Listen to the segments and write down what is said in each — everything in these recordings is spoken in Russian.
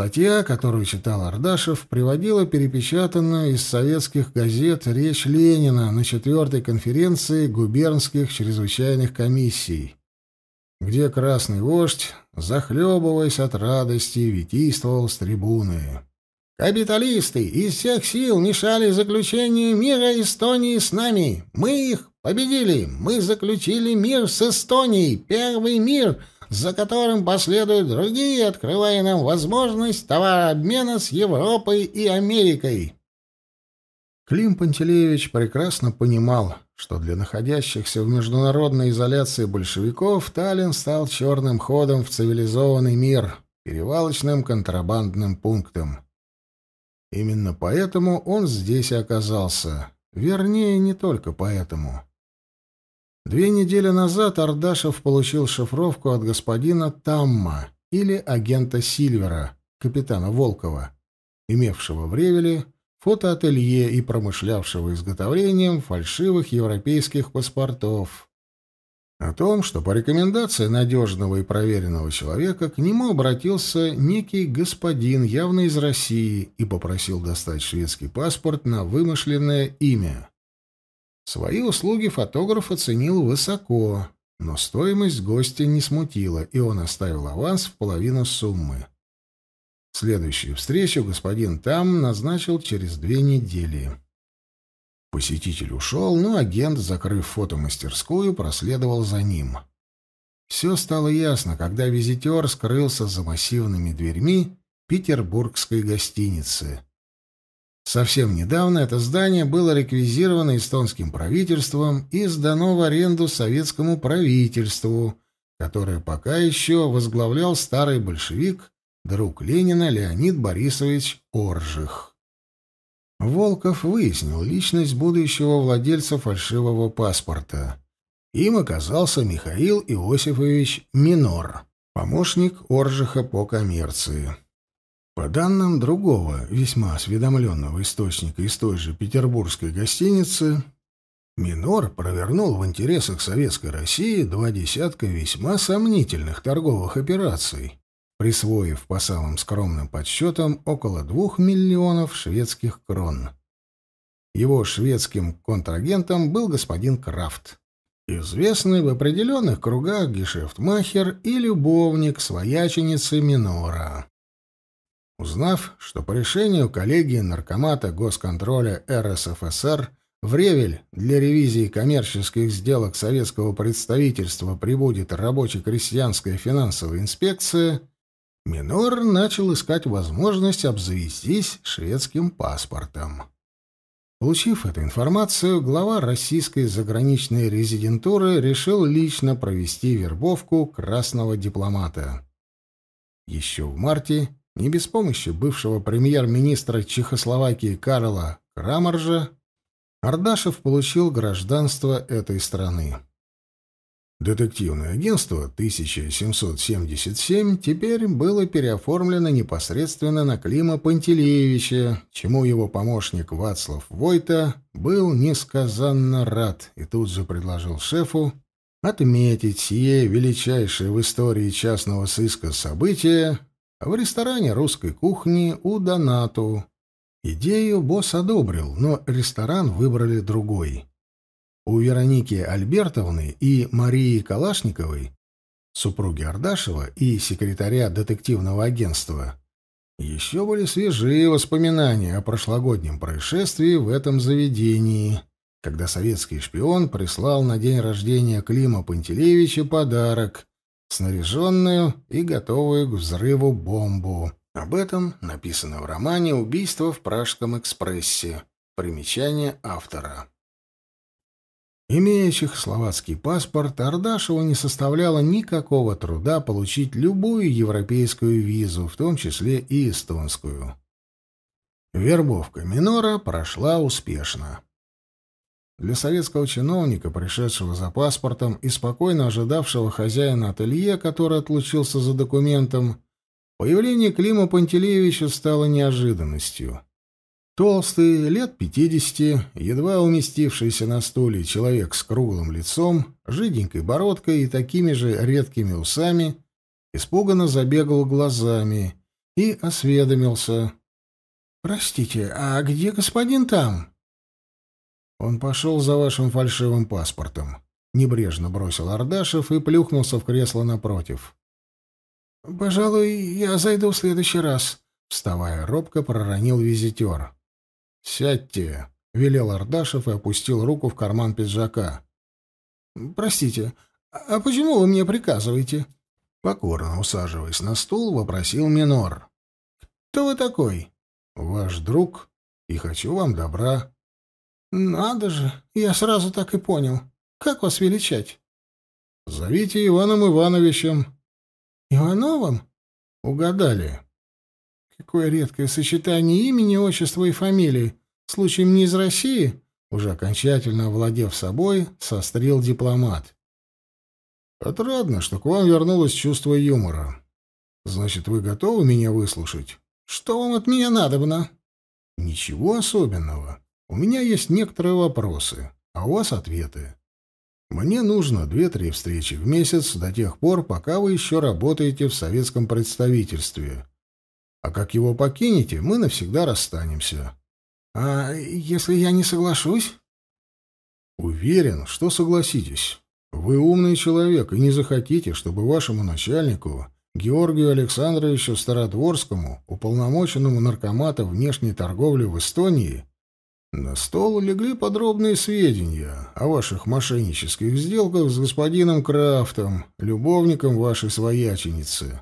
Статья, которую читал Ардашев, приводила перепечатанную из советских газет речь Ленина на четвертой конференции губернских чрезвычайных комиссий, где красный вождь, захлебываясь от радости, витийствовал с трибуны. «Капиталисты из всех сил мешали заключению мира Эстонии с нами. Мы их победили. Мы заключили мир с Эстонией. Первый мир!» за которым последуют другие, открывая нам возможность товарообмена с Европой и Америкой. Клим Пантелеевич прекрасно понимал, что для находящихся в международной изоляции большевиков Таллин стал черным ходом в цивилизованный мир, перевалочным контрабандным пунктом. Именно поэтому он здесь и оказался. Вернее, не только поэтому. Две недели назад Ардашев получил шифровку от господина Тамма или агента Сильвера, капитана Волкова, имевшего в Ревеле фотоателье и промышлявшего изготовлением фальшивых европейских паспортов. О том, что по рекомендации надежного и проверенного человека к нему обратился некий господин, явно из России, и попросил достать шведский паспорт на вымышленное имя. Свои услуги фотограф оценил высоко, но стоимость гостя не смутила, и он оставил аванс в половину суммы. Следующую встречу господин там назначил через две недели. Посетитель ушел, но агент, закрыв фотомастерскую, проследовал за ним. Все стало ясно, когда визитер скрылся за массивными дверьми петербургской гостиницы — Совсем недавно это здание было реквизировано эстонским правительством и сдано в аренду советскому правительству, которое пока еще возглавлял старый большевик, друг Ленина Леонид Борисович Оржих. Волков выяснил личность будущего владельца фальшивого паспорта. Им оказался Михаил Иосифович Минор, помощник Оржиха по коммерции. По данным другого, весьма осведомленного источника из той же петербургской гостиницы, Минор провернул в интересах Советской России два десятка весьма сомнительных торговых операций, присвоив по самым скромным подсчетам около двух миллионов шведских крон. Его шведским контрагентом был господин Крафт, известный в определенных кругах гешефтмахер и любовник свояченицы Минора. Узнав, что по решению коллегии Наркомата Госконтроля РСФСР в Ревель для ревизии коммерческих сделок советского представительства прибудет рабоче-крестьянская финансовая инспекция, Минор начал искать возможность обзавестись шведским паспортом. Получив эту информацию, глава российской заграничной резидентуры решил лично провести вербовку красного дипломата. Еще в марте не без помощи бывшего премьер-министра Чехословакии Карла Крамаржа Ардашев получил гражданство этой страны. Детективное агентство 1777 теперь было переоформлено непосредственно на Клима Пантелеевича, чему его помощник Вацлав Войта был несказанно рад и тут же предложил шефу отметить сие величайшее в истории частного сыска событие в ресторане русской кухни у Донату. Идею босс одобрил, но ресторан выбрали другой. У Вероники Альбертовны и Марии Калашниковой, супруги Ардашева и секретаря детективного агентства, еще были свежие воспоминания о прошлогоднем происшествии в этом заведении, когда советский шпион прислал на день рождения Клима Пантелеевича подарок снаряженную и готовую к взрыву бомбу. Об этом написано в романе «Убийство в Пражском экспрессе». Примечание автора. Имея чехословацкий паспорт, Ардашеву не составляло никакого труда получить любую европейскую визу, в том числе и эстонскую. Вербовка минора прошла успешно. Для советского чиновника, пришедшего за паспортом и спокойно ожидавшего хозяина ателье, который отлучился за документом, появление Клима Пантелеевича стало неожиданностью. Толстый, лет пятидесяти, едва уместившийся на стуле человек с круглым лицом, жиденькой бородкой и такими же редкими усами, испуганно забегал глазами и осведомился. «Простите, а где господин там?» «Он пошел за вашим фальшивым паспортом», — небрежно бросил Ардашев и плюхнулся в кресло напротив. «Пожалуй, я зайду в следующий раз», — вставая робко проронил визитер. «Сядьте», — велел Ардашев и опустил руку в карман пиджака. «Простите, а почему вы мне приказываете?» Покорно усаживаясь на стул, вопросил Минор. «Кто вы такой?» «Ваш друг, и хочу вам добра», «Надо же! Я сразу так и понял. Как вас величать?» «Зовите Иваном Ивановичем». «Ивановым?» «Угадали». «Какое редкое сочетание имени, отчества и фамилии. Случаем не из России?» Уже окончательно овладев собой, сострил дипломат. «Отрадно, что к вам вернулось чувство юмора. Значит, вы готовы меня выслушать?» «Что вам от меня надобно?» «Ничего особенного. У меня есть некоторые вопросы, а у вас ответы. Мне нужно две-три встречи в месяц до тех пор, пока вы еще работаете в советском представительстве. А как его покинете, мы навсегда расстанемся. А если я не соглашусь? Уверен, что согласитесь. Вы умный человек и не захотите, чтобы вашему начальнику, Георгию Александровичу Стародворскому, уполномоченному наркомата внешней торговли в Эстонии, на стол легли подробные сведения о ваших мошеннических сделках с господином Крафтом, любовником вашей свояченицы.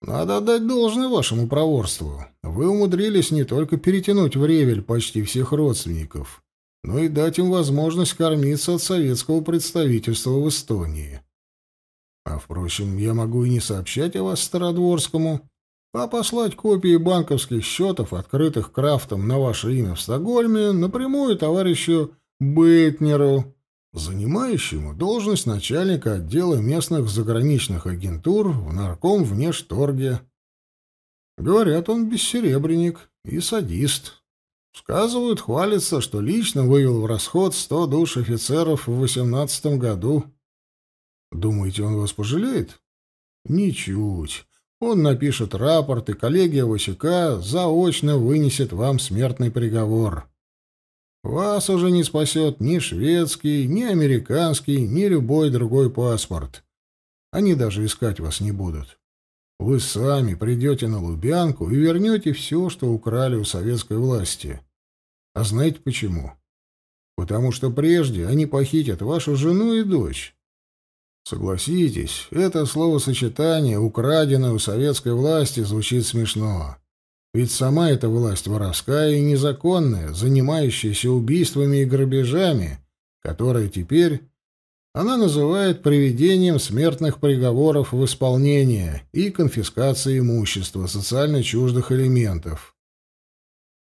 Надо отдать должное вашему проворству. Вы умудрились не только перетянуть в ревель почти всех родственников, но и дать им возможность кормиться от советского представительства в Эстонии. А, впрочем, я могу и не сообщать о вас Стародворскому, а послать копии банковских счетов, открытых Крафтом на ваше имя в Стокгольме, напрямую товарищу Бейтнеру, занимающему должность начальника отдела местных заграничных агентур в Нарком внешторге. Говорят, он бессеребренник и садист. Сказывают, хвалится, что лично вывел в расход сто душ офицеров в восемнадцатом году. Думаете, он вас пожалеет? Ничуть. Он напишет рапорт, и коллегия ВЧК заочно вынесет вам смертный приговор. Вас уже не спасет ни шведский, ни американский, ни любой другой паспорт. Они даже искать вас не будут. Вы сами придете на Лубянку и вернете все, что украли у советской власти. А знаете почему? Потому что прежде они похитят вашу жену и дочь. Согласитесь, это словосочетание, украденное у советской власти, звучит смешно. Ведь сама эта власть воровская и незаконная, занимающаяся убийствами и грабежами, которая теперь она называет приведением смертных приговоров в исполнение и конфискацией имущества социально чуждых элементов.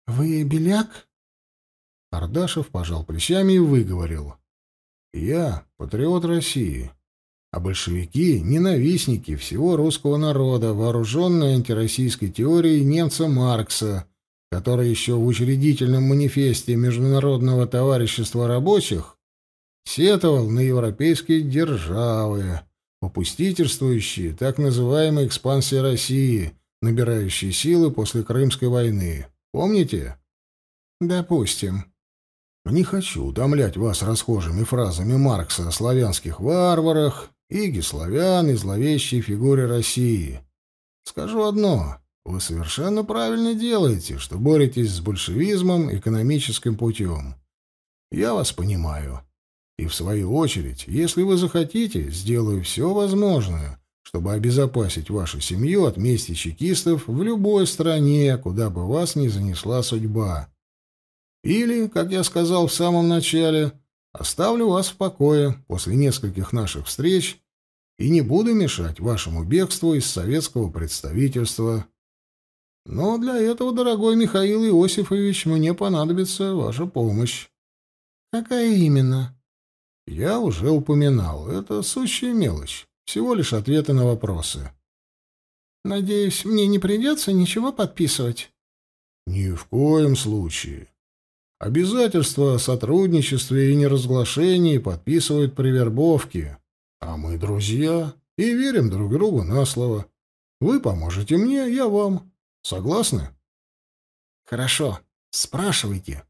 «Вы беляк?» Ардашев пожал плечами и выговорил. «Я патриот России, а большевики — ненавистники всего русского народа, вооруженные антироссийской теорией немца Маркса, который еще в учредительном манифесте Международного товарищества рабочих сетовал на европейские державы, попустительствующие так называемой экспансии России, набирающей силы после Крымской войны. Помните? Допустим. Не хочу утомлять вас расхожими фразами Маркса о славянских варварах, иги славян и зловещие фигуры России. Скажу одно. Вы совершенно правильно делаете, что боретесь с большевизмом экономическим путем. Я вас понимаю. И в свою очередь, если вы захотите, сделаю все возможное, чтобы обезопасить вашу семью от мести чекистов в любой стране, куда бы вас ни занесла судьба. Или, как я сказал в самом начале, Оставлю вас в покое после нескольких наших встреч и не буду мешать вашему бегству из советского представительства. Но для этого, дорогой Михаил Иосифович, мне понадобится ваша помощь. Какая именно? Я уже упоминал. Это сущая мелочь. Всего лишь ответы на вопросы. Надеюсь, мне не придется ничего подписывать? Ни в коем случае. Обязательства о сотрудничестве и неразглашении подписывают при вербовке. А мы друзья и верим друг другу на слово. Вы поможете мне, я вам. Согласны? Хорошо. Спрашивайте.